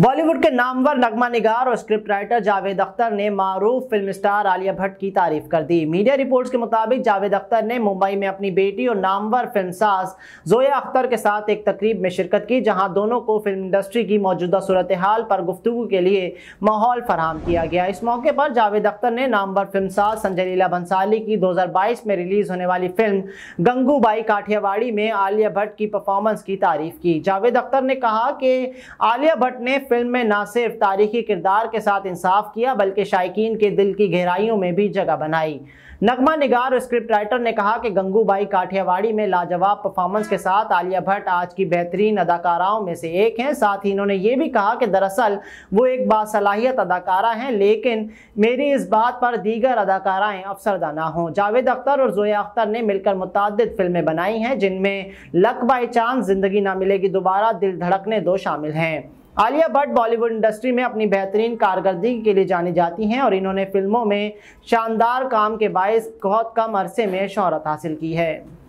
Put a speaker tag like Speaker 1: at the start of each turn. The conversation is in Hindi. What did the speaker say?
Speaker 1: बॉलीवुड के नामवर नगमा निगार और स्क्रिप्ट राइटर जावेद अख्तर ने मारूफ फिल्म स्टार आलिया भट्ट की तारीफ कर दी मीडिया रिपोर्ट्स के मुताबिक जावेद अख्तर ने मुंबई में अपनी बेटी और नामवर फिल्मसाज जोया अख्तर के साथ एक तकरीब में शिरकत की जहां दोनों को फिल्म इंडस्ट्री की मौजूदा सूरत हाल पर गुफ्तु के लिए माहौल फराहम किया गया इस मौके पर जावेद अख्तर ने नामवर फिल्मसाज संजय लीला भंसाली की दो में रिलीज होने वाली फिल्म गंगूबाई काठियावाड़ी में आलिया भट्ट की परफॉर्मेंस की तारीफ की जावेद अख्तर ने कहा कि आलिया भट्ट ने फिल्म में ना सिर्फ तारीखी किरदार के साथ इंसाफ किया बल्कि शायकीन के दिल की गहराइयों में भी जगह बनाई नगमा निगार और स्क्रिप्ट राइटर ने कहा कि गंगूबाई काठियावाड़ी में लाजवाब परफॉर्मेंस के साथ आलिया भट्ट आज की बेहतरीन अदाकाराओं में से एक हैं साथ ही इन्होंने ये भी कहा कि दरअसल वो एक बासलाहियत अदाकारा हैं लेकिन मेरी इस बात पर दीगर अदाकाराएं अफसरदा ना हों जावेद अख्तर और जोया अख्तर ने मिलकर मुतद फिल्में बनाई हैं जिनमें लक बाई चांस ज़िंदगी ना मिलेगी दोबारा दिल धड़कने दो शामिल हैं आलिया भट्ट बॉलीवुड इंडस्ट्री में अपनी बेहतरीन कारकर्दगी के लिए जानी जाती हैं और इन्होंने फिल्मों में शानदार काम के बायस बहुत कम अरसे में शहरत हासिल की है